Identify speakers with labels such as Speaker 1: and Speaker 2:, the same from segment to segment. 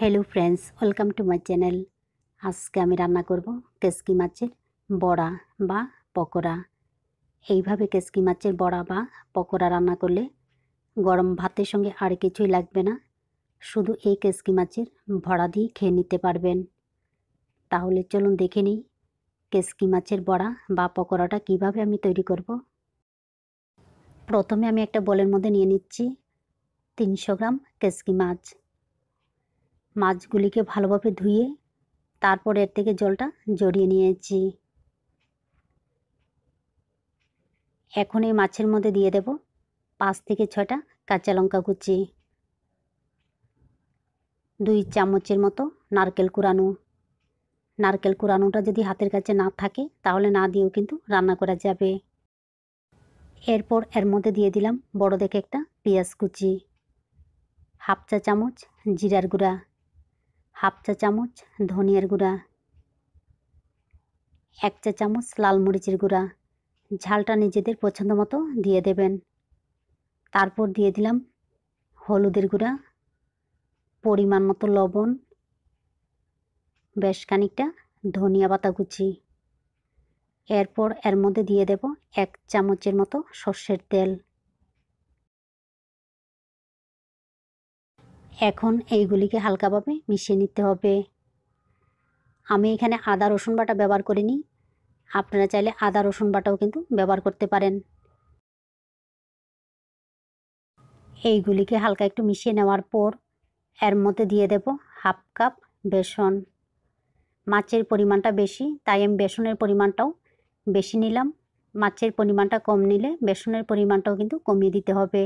Speaker 1: hello friends welcome to my channel আজকে আমি রান্না করব কেসকি মাছের বড়া বা পকোড়া এইভাবে কেসকি মাছের বড়া বা পকোড়া রান্না করলে গরম ভাতের সঙ্গে আর কিছুই লাগবে না শুধু এই কেসকি মাছের ভড়া দিয়ে খেয়ে নিতে পারবেন তাহলে চলুন দেখে নিই কেসকি মাছের বড়া বা পকোড়াটা কিভাবে আমি তৈরি করব প্রথমে আমি একটা বলের মধ্যে নিয়ে নিচ্ছি তিনশো গ্রাম কেসকি মাছ মাছগুলিকে ভালোভাবে ধুয়ে তারপর এর থেকে জলটা জড়িয়ে নিয়েছি এখন এই মাছের মধ্যে দিয়ে দেব পাঁচ থেকে ছয়টা কাঁচা লঙ্কা কুচি দুই চামচের মতো নারকেল কুড়ানো নারকেল কুড়ানোটা যদি হাতের কাছে না থাকে তাহলে না দিয়েও কিন্তু রান্না করা যাবে এরপর এর মধ্যে দিয়ে দিলাম বড় দেখে একটা পেঁয়াজ কুচি হাফ চা চামচ জিরার গুঁড়া হাফ চা চামচ ধনিয়ার গুঁড়া এক চা চামচ লাল মরিচের গুঁড়া ঝালটা নিজেদের পছন্দ মতো দিয়ে দেবেন তারপর দিয়ে দিলাম হলুদের গুঁড়া পরিমাণ মতো লবণ বেশ খানিকটা ধনিয়া পাতা কুচি এরপর এর মধ্যে দিয়ে দেব এক চামচের মতো সর্ষের তেল এখন এইগুলিকে হালকাভাবে মিশিয়ে নিতে হবে আমি এখানে আদা রসুন বাটা ব্যবহার করিনি আপনারা চাইলে আদা রসুন বাটাও কিন্তু ব্যবহার করতে পারেন এইগুলিকে হালকা একটু মিশিয়ে নেওয়ার পর এর মধ্যে দিয়ে দেব হাফ কাপ বেসন মাছের পরিমাণটা বেশি তাই আমি বেসনের পরিমাণটাও বেশি নিলাম মাছের পরিমাণটা কম নিলে বেসনের পরিমাণটাও কিন্তু কমিয়ে দিতে হবে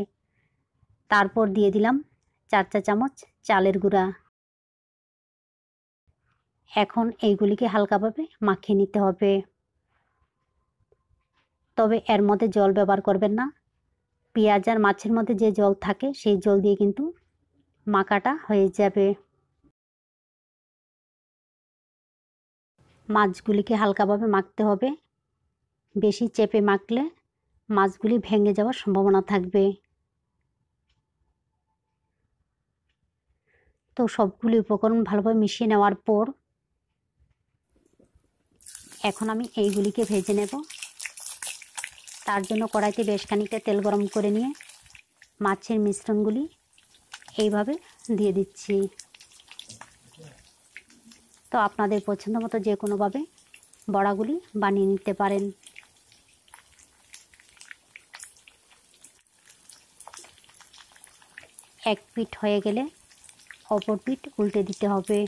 Speaker 1: তারপর দিয়ে দিলাম চার চা চামচ চালের গুঁড়া এখন এইগুলিকে হালকাভাবে মাখিয়ে নিতে হবে তবে এর মধ্যে জল ব্যবহার করবেন না পেঁয়াজ আর মাছের মধ্যে যে জল থাকে সেই জল দিয়ে কিন্তু মাখাটা হয়ে যাবে মাছগুলিকে হালকাভাবে মাখতে হবে বেশি চেপে মাখলে মাছগুলি ভেঙে যাওয়ার সম্ভাবনা থাকবে তো সবগুলি উপকরণ ভালোভাবে মিশিয়ে নেওয়ার পর এখন আমি এইগুলিকে ভেজে নেব তার জন্য কড়াইতে বেশ খানিকটা তেল গরম করে নিয়ে মাছের মিশ্রণগুলি এইভাবে দিয়ে দিচ্ছি তো আপনাদের পছন্দ মতো যে কোনোভাবে বড়াগুলি বানিয়ে নিতে পারেন এক পিঠ হয়ে গেলে অপর পিঠ উল্টে দিতে হবে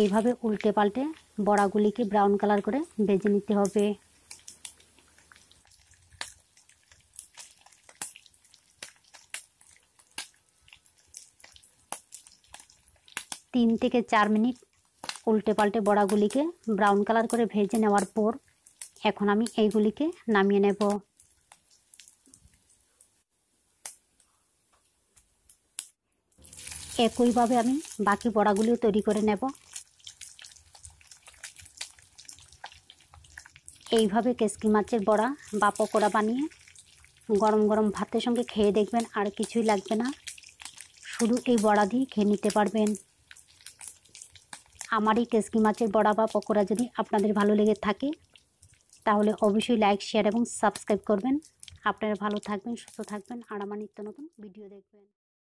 Speaker 1: এইভাবে উল্টে পাল্টে বড়াগুলিকে ব্রাউন কালার করে বেজে নিতে হবে তিন থেকে চার মিনিট উল্টে পাল্টে বড়াগুলিকে ব্রাউন কালার করে ভেজে নেওয়ার পর এখন আমি এইগুলিকে নামিয়ে নেব একইভাবে আমি বাকি বড়াগুলিও তৈরি করে নেব এইভাবে কেসকি মাছের বড়া বা পকোড়া বানিয়ে গরম গরম ভাতের সঙ্গে খেয়ে দেখবেন আর কিছুই লাগবে না শুধু এই বড়া দিয়ে খেয়ে নিতে পারবেন আমার এই কেসকি মাছের বড়া বা পকোড়া যদি আপনাদের ভালো লেগে থাকে তাহলে অবশ্যই লাইক শেয়ার এবং সাবস্ক্রাইব করবেন আপনারা ভালো থাকবেন সুস্থ থাকবেন আর আমার নিত্য নতুন ভিডিও দেখবেন